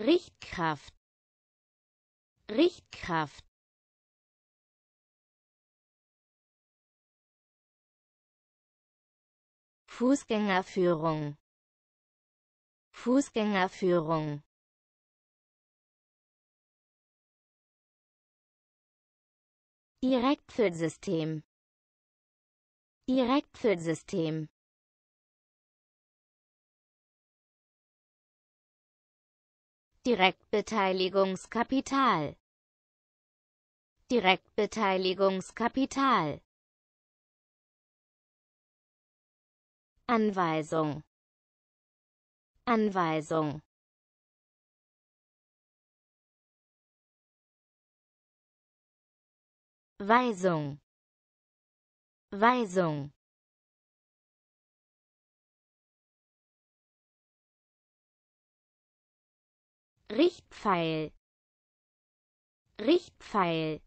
Richtkraft Richtkraft Fußgängerführung Fußgängerführung Direktfüllsystem Direktfüllsystem Direktbeteiligungskapital Direktbeteiligungskapital Anweisung Anweisung Weisung Weisung Richtpfeil Richtpfeil